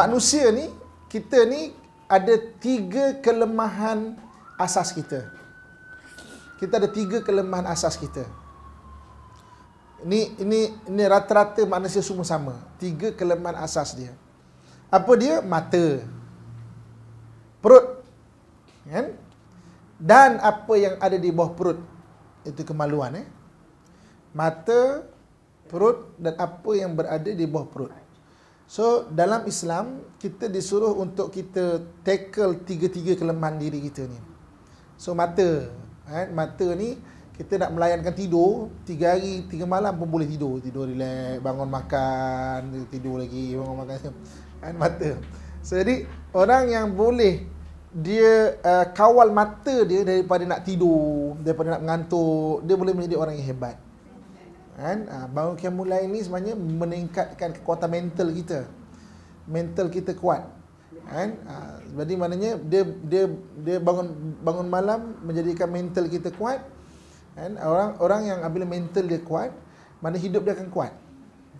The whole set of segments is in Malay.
manusia ni kita ni ada tiga kelemahan asas kita kita ada tiga kelemahan asas kita ini ini ini rata-rata manusia semua sama tiga kelemahan asas dia apa dia mata perut kan dan apa yang ada di bawah perut itu kemaluan eh mata perut dan apa yang berada di bawah perut So dalam Islam kita disuruh untuk kita tackle tiga-tiga kelemahan diri kita ni. So mata, right? Eh, mata ni kita nak melayankan tidur tiga hari tiga malam pun boleh tidur tidur relax bangun makan tidur lagi bangun makan kan mata so, jadi orang yang boleh dia uh, kawal mata dia daripada nak tidur daripada nak mengantuk dia boleh menjadi orang yang hebat kan ha, bangun kiamulail ni sebenarnya meningkatkan kekuatan mental kita mental kita kuat kan ha, jadi maknanya dia dia dia bangun bangun malam menjadikan mental kita kuat kan orang orang yang apabila mental dia kuat mana hidup dia akan kuat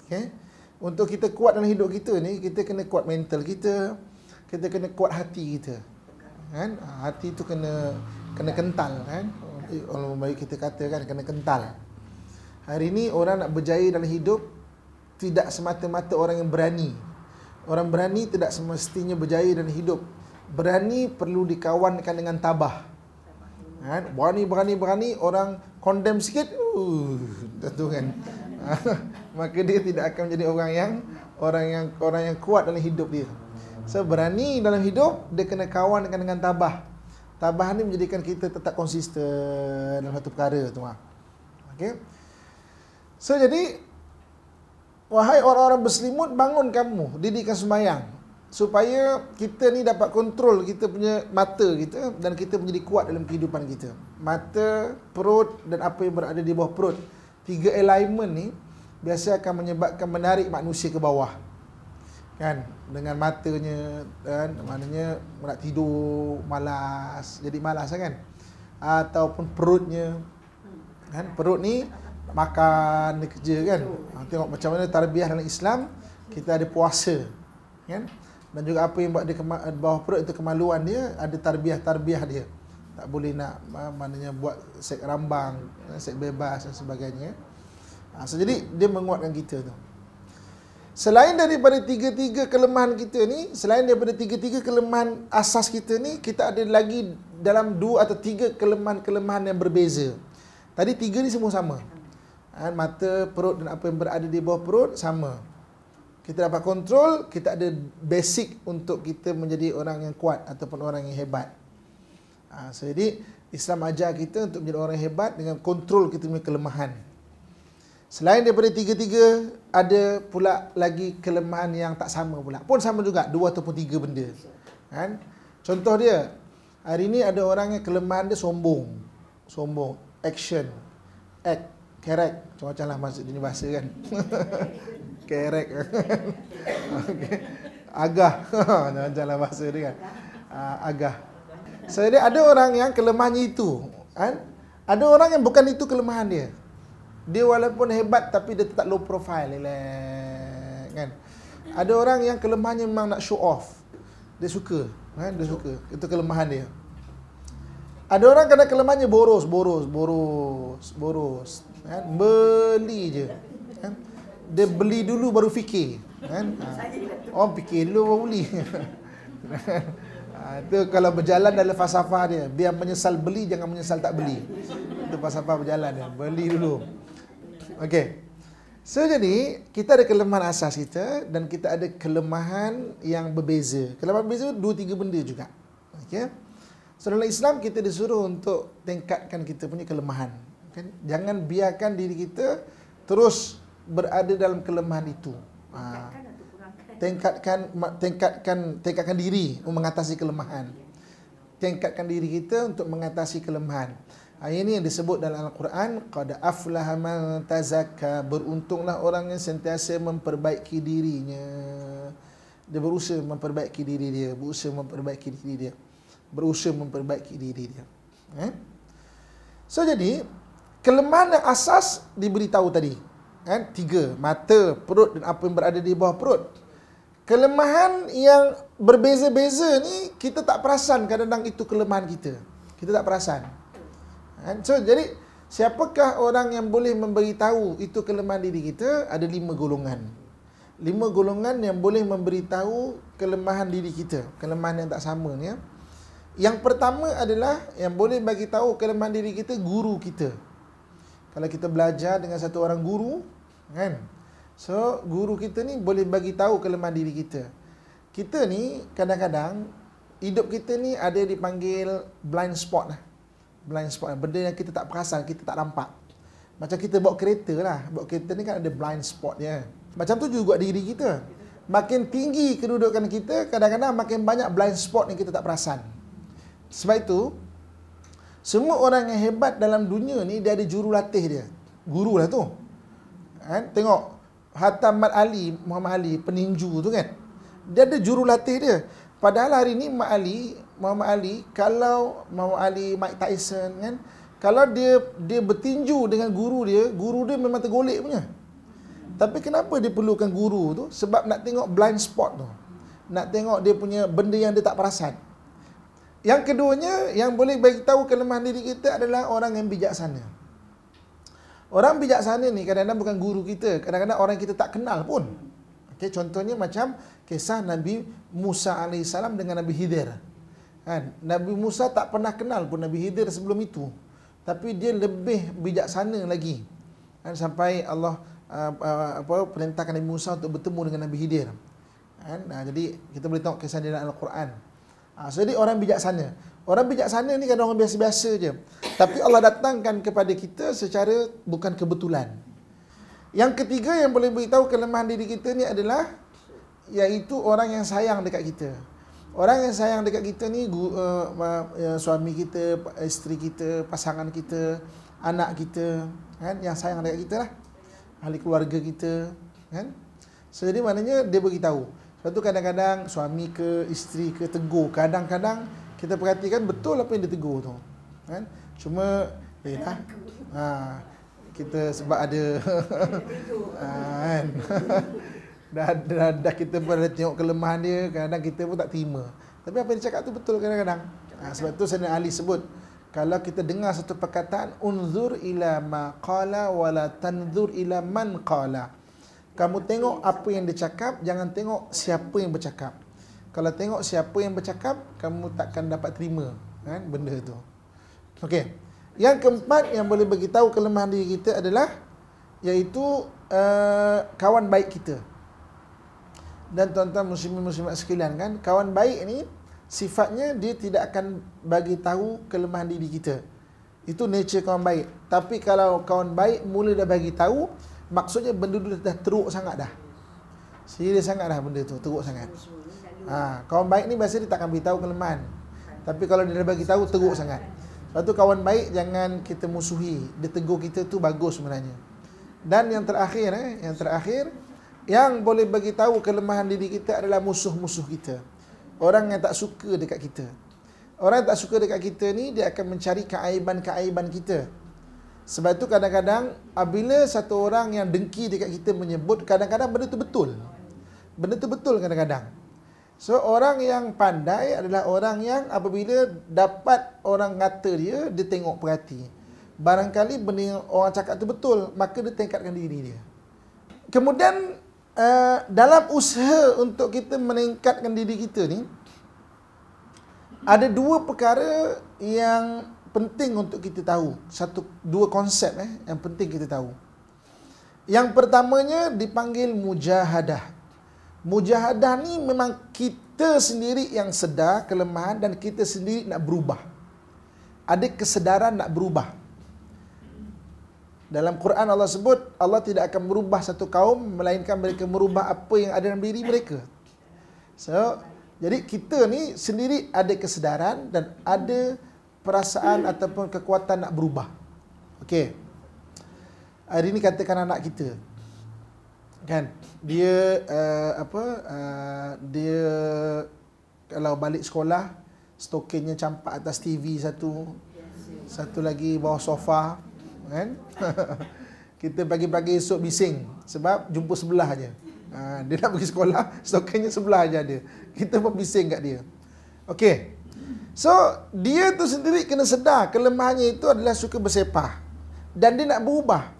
okey untuk kita kuat dalam hidup kita ni kita kena kuat mental kita kita kena kuat hati kita kan ha, hati tu kena kena kental kan Allah baik kita kata kan kena kental Hari ini orang nak berjaya dalam hidup tidak semata-mata orang yang berani. Orang berani tidak semestinya berjaya dalam hidup. Berani perlu dikawankan dengan tabah. Kan? Berani, berani, berani. Orang condemn sikit, uh, tentu kan. Maka dia tidak akan menjadi orang yang orang yang orang yang kuat dalam hidup dia. So berani dalam hidup dia kena kawan dengan tabah. Tabah ni menjadikan kita tetap konsisten dalam satu perkara tu ah. Okey. So jadi wahai orang-orang berselimut bangun kamu didikan semayang supaya kita ni dapat kontrol kita punya mata kita dan kita menjadi kuat dalam kehidupan kita. Mata, perut dan apa yang berada di bawah perut. Tiga alignment ni biasa akan menyebabkan menarik manusia ke bawah. Kan? Dengan matanya dan maknanya nak tidur, malas, jadi malas kan? Ataupun perutnya kan? Perut ni makan, dia kerja kan. Ha, tengok macam mana tarbiyah dalam Islam, kita ada puasa. Kan? Dan juga apa yang buat dia kema- eh, bawah perut itu kemaluan dia, ada tarbiyah-tarbiyah dia. Tak boleh nak ha, maknanya buat seks rambang, eh, seks bebas dan sebagainya. Ha, so, jadi dia menguatkan kita tu. Selain daripada tiga-tiga kelemahan kita ni, selain daripada tiga-tiga kelemahan asas kita ni, kita ada lagi dalam dua atau tiga kelemahan-kelemahan yang berbeza. Tadi tiga ni semua sama kan, mata, perut dan apa yang berada di bawah perut sama. Kita dapat kontrol, kita ada basic untuk kita menjadi orang yang kuat ataupun orang yang hebat. Ha, so, jadi Islam ajar kita untuk menjadi orang hebat dengan kontrol kita punya kelemahan. Selain daripada tiga-tiga, ada pula lagi kelemahan yang tak sama pula. Pun sama juga, dua ataupun tiga benda. Kan? Contoh dia, hari ini ada orang yang kelemahan dia sombong. Sombong. Action. Act kerek macam-macam lah masuk dunia bahasa kan kerek kan? okay. agah macam-macam lah bahasa dia kan uh, agah so, jadi ada orang yang kelemahannya itu kan ada orang yang bukan itu kelemahan dia dia walaupun hebat tapi dia tetap low profile lelek kan ada orang yang kelemahannya memang nak show off dia suka kan dia suka itu kelemahan dia ada orang kena kelemahannya boros, boros, boros, boros. Kan? Beli je. Kan? Dia beli dulu baru fikir. Kan? Ha. Orang fikir dulu baru beli. Itu ha, kalau berjalan dalam falsafah dia. Biar menyesal beli, jangan menyesal tak beli. Itu falsafah berjalan dia. Beli dulu. Okey. So, jadi kita ada kelemahan asas kita dan kita ada kelemahan yang berbeza. Kelemahan berbeza dua tiga benda juga. Okey. So dalam Islam kita disuruh untuk tingkatkan kita punya kelemahan. Kan? Jangan biarkan diri kita terus berada dalam kelemahan itu. Ha. Tingkatkan, tingkatkan, tingkatkan diri untuk mengatasi kelemahan. Tingkatkan diri kita untuk mengatasi kelemahan. Ha, ini yang disebut dalam Al-Quran qad aflaha man tazakka beruntunglah orang yang sentiasa memperbaiki dirinya. Dia berusaha memperbaiki diri dia, berusaha memperbaiki diri dia berusaha memperbaiki diri dia. Eh? So jadi kelemahan yang asas diberitahu tadi. Eh? Tiga, mata, perut dan apa yang berada di bawah perut. Kelemahan yang berbeza-beza ni kita tak perasan kadang-kadang itu kelemahan kita. Kita tak perasan. Eh? So jadi siapakah orang yang boleh memberitahu itu kelemahan diri kita? Ada lima golongan. Lima golongan yang boleh memberitahu kelemahan diri kita. Kelemahan yang tak sama ni. Eh? Yang pertama adalah yang boleh bagi tahu kelemahan diri kita guru kita. Kalau kita belajar dengan satu orang guru, kan? So, guru kita ni boleh bagi tahu kelemahan diri kita. Kita ni kadang-kadang hidup kita ni ada dipanggil blind spot lah. Blind spot, lah. benda yang kita tak perasan, kita tak nampak. Macam kita bawa kereta lah. Bawa kereta ni kan ada blind spot dia. Macam tu juga diri kita. Makin tinggi kedudukan kita, kadang-kadang makin banyak blind spot yang kita tak perasan. Sebab itu Semua orang yang hebat dalam dunia ni Dia ada jurulatih dia Guru lah tu kan? Tengok Hatam Mat Ali Muhammad Ali Peninju tu kan Dia ada jurulatih dia Padahal hari ni Muhammad Ali Muhammad Ali Kalau Muhammad Ali Mike Tyson kan Kalau dia Dia bertinju dengan guru dia Guru dia memang tergolek punya Tapi kenapa dia perlukan guru tu Sebab nak tengok blind spot tu Nak tengok dia punya Benda yang dia tak perasan yang keduanya yang boleh bagi tahu kelemahan diri kita adalah orang yang bijaksana. Orang bijaksana ni kadang-kadang bukan guru kita, kadang-kadang orang kita tak kenal pun. Okey, contohnya macam kisah Nabi Musa alaihissalam dengan Nabi Khidir. Kan? Nabi Musa tak pernah kenal pun Nabi Khidir sebelum itu. Tapi dia lebih bijaksana lagi. Kan? Sampai Allah apa uh, uh, perintahkan Nabi Musa untuk bertemu dengan Nabi Khidir. Kan? Nah, jadi kita boleh tengok kisah dia dalam Al-Quran. Ha, jadi orang bijaksana. Orang bijaksana ni kan orang biasa-biasa je. Tapi Allah datangkan kepada kita secara bukan kebetulan. Yang ketiga yang boleh beritahu kelemahan diri kita ni adalah iaitu orang yang sayang dekat kita. Orang yang sayang dekat kita ni gu, uh, uh, suami kita, isteri kita, pasangan kita, anak kita, kan? Yang sayang dekat kita lah. Ahli keluarga kita, kan? So, jadi maknanya dia bagi tahu Lepas tu kadang-kadang suami ke isteri ke tegur. Kadang-kadang kita perhatikan betul apa yang dia tegur tu. Kan? Cuma, eh lah. Ha, kita sebab ada ha, kan? dah, dah, dah kita pun ada tengok kelemahan dia kadang-kadang kita pun tak terima tapi apa yang dia cakap tu betul kadang-kadang ha, sebab tu saya ahli sebut kalau kita dengar satu perkataan unzur ila ma qala wala tanzur ila man qala kamu tengok apa yang dia cakap, jangan tengok siapa yang bercakap. Kalau tengok siapa yang bercakap, kamu takkan dapat terima kan benda itu. Okey. Yang keempat yang boleh bagi tahu kelemahan diri kita adalah iaitu uh, kawan baik kita. Dan tuan-tuan muslimin muslimat sekalian kan, kawan baik ni sifatnya dia tidak akan bagi tahu kelemahan diri kita. Itu nature kawan baik. Tapi kalau kawan baik mula dah bagi tahu, Maksudnya benda tu dah teruk sangat dah. Serius sangat dah benda tu, teruk sangat. Ha, kawan baik ni biasa dia takkan beritahu kelemahan. Tapi kalau dia dah bagi tahu teruk sangat. Sebab tu kawan baik jangan kita musuhi. Dia tegur kita tu bagus sebenarnya. Dan yang terakhir eh, yang terakhir yang boleh bagi tahu kelemahan diri kita adalah musuh-musuh kita. Orang yang tak suka dekat kita. Orang yang tak suka dekat kita ni dia akan mencari keaiban-keaiban kita. Sebab itu kadang-kadang bila satu orang yang dengki dekat kita menyebut kadang-kadang benda tu betul. Benda tu betul kadang-kadang. So orang yang pandai adalah orang yang apabila dapat orang kata dia, dia tengok perhati. Barangkali benda yang orang cakap tu betul, maka dia tingkatkan diri dia. Kemudian eh, dalam usaha untuk kita meningkatkan diri kita ni, ada dua perkara yang penting untuk kita tahu satu dua konsep eh yang penting kita tahu. Yang pertamanya dipanggil mujahadah. Mujahadah ni memang kita sendiri yang sedar kelemahan dan kita sendiri nak berubah. Ada kesedaran nak berubah. Dalam Quran Allah sebut Allah tidak akan merubah satu kaum melainkan mereka merubah apa yang ada dalam diri mereka. So, jadi kita ni sendiri ada kesedaran dan ada perasaan hmm. ataupun kekuatan nak berubah. Okey. Hari ini katakan anak kita. Kan? Dia uh, apa? Uh, dia kalau balik sekolah stokingnya campak atas TV satu. Satu lagi bawah sofa, kan? kita pagi-pagi esok bising sebab jumpa sebelah aje. Uh, ah, dia nak pergi sekolah, stokingnya sebelah aja dia. Kita pun bising kat dia. Okey. So dia tu sendiri kena sedar kelemahannya itu adalah suka bersepah dan dia nak berubah.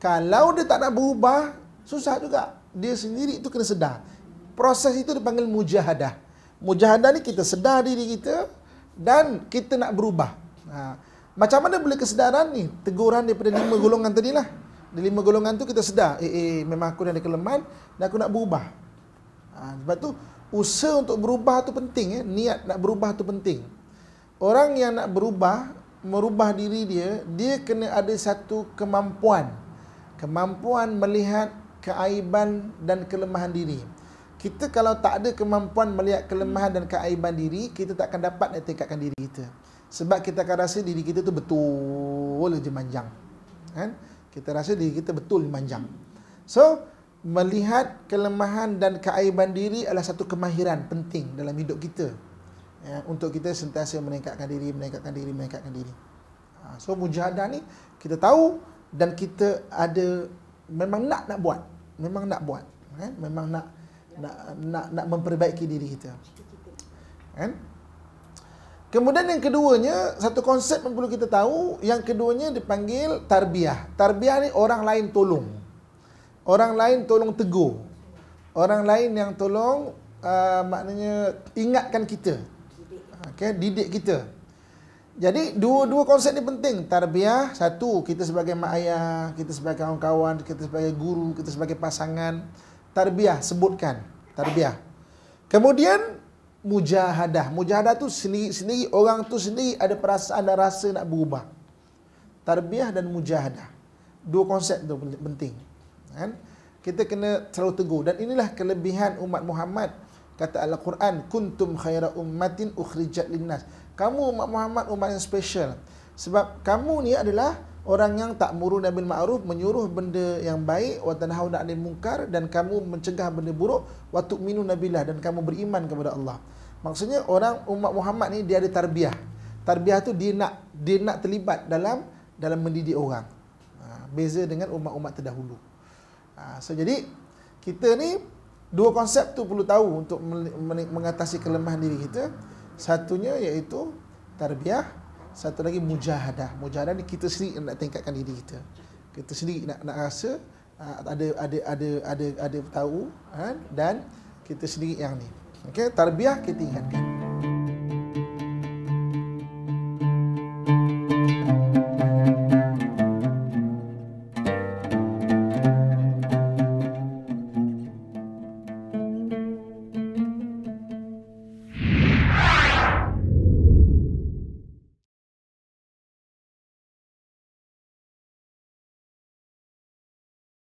Kalau dia tak nak berubah, susah juga. Dia sendiri itu kena sedar. Proses itu dipanggil mujahadah. Mujahadah ni kita sedar diri kita dan kita nak berubah. Ha. Macam mana boleh kesedaran ni? Teguran daripada lima golongan tadi lah. Di lima golongan tu kita sedar. Eh, eh, memang aku ada kelemahan dan aku nak berubah. Ha. Sebab tu usaha untuk berubah tu penting. Eh. Niat nak berubah tu penting orang yang nak berubah merubah diri dia dia kena ada satu kemampuan kemampuan melihat keaiban dan kelemahan diri kita kalau tak ada kemampuan melihat kelemahan dan keaiban diri kita tak akan dapat nak tingkatkan diri kita sebab kita akan rasa diri kita tu betul je manjang kan kita rasa diri kita betul manjang so melihat kelemahan dan keaiban diri adalah satu kemahiran penting dalam hidup kita ya, untuk kita sentiasa meningkatkan diri, meningkatkan diri, meningkatkan diri. Ha, so mujahadah ni kita tahu dan kita ada memang nak nak buat, memang nak buat, kan? memang nak nak nak nak memperbaiki diri kita. Kan? Kemudian yang keduanya, satu konsep yang perlu kita tahu, yang keduanya dipanggil tarbiyah. Tarbiyah ni orang lain tolong. Orang lain tolong tegur. Orang lain yang tolong uh, maknanya ingatkan kita okay, didik kita. Jadi dua-dua konsep ni penting. Tarbiyah, satu kita sebagai mak ayah, kita sebagai kawan-kawan, kita sebagai guru, kita sebagai pasangan. Tarbiyah sebutkan, tarbiyah. Kemudian mujahadah. Mujahadah tu sendiri-sendiri orang tu sendiri ada perasaan dan rasa nak berubah. Tarbiyah dan mujahadah. Dua konsep tu penting. Kan? Kita kena terus tegur dan inilah kelebihan umat Muhammad kata Al-Quran kuntum khaira ummatin ukhrijat linnas kamu umat Muhammad umat yang special sebab kamu ni adalah orang yang tak muru nabil ma'ruf menyuruh benda yang baik wa tanhauna 'anil munkar dan kamu mencegah benda buruk wa tu'minu nabilah dan kamu beriman kepada Allah maksudnya orang umat Muhammad ni dia ada Tarbiah tarbiyah tu dia nak dia nak terlibat dalam dalam mendidik orang ha, beza dengan umat-umat terdahulu ha, so jadi kita ni dua konsep tu perlu tahu untuk mengatasi kelemahan diri kita. Satunya iaitu tarbiyah, satu lagi mujahadah. Mujahadah ni kita sendiri nak tingkatkan diri kita. Kita sendiri nak nak rasa ah, ada ada ada ada ada tahu ah, dan kita sendiri yang ni. Okey, tarbiyah kita ingatkan.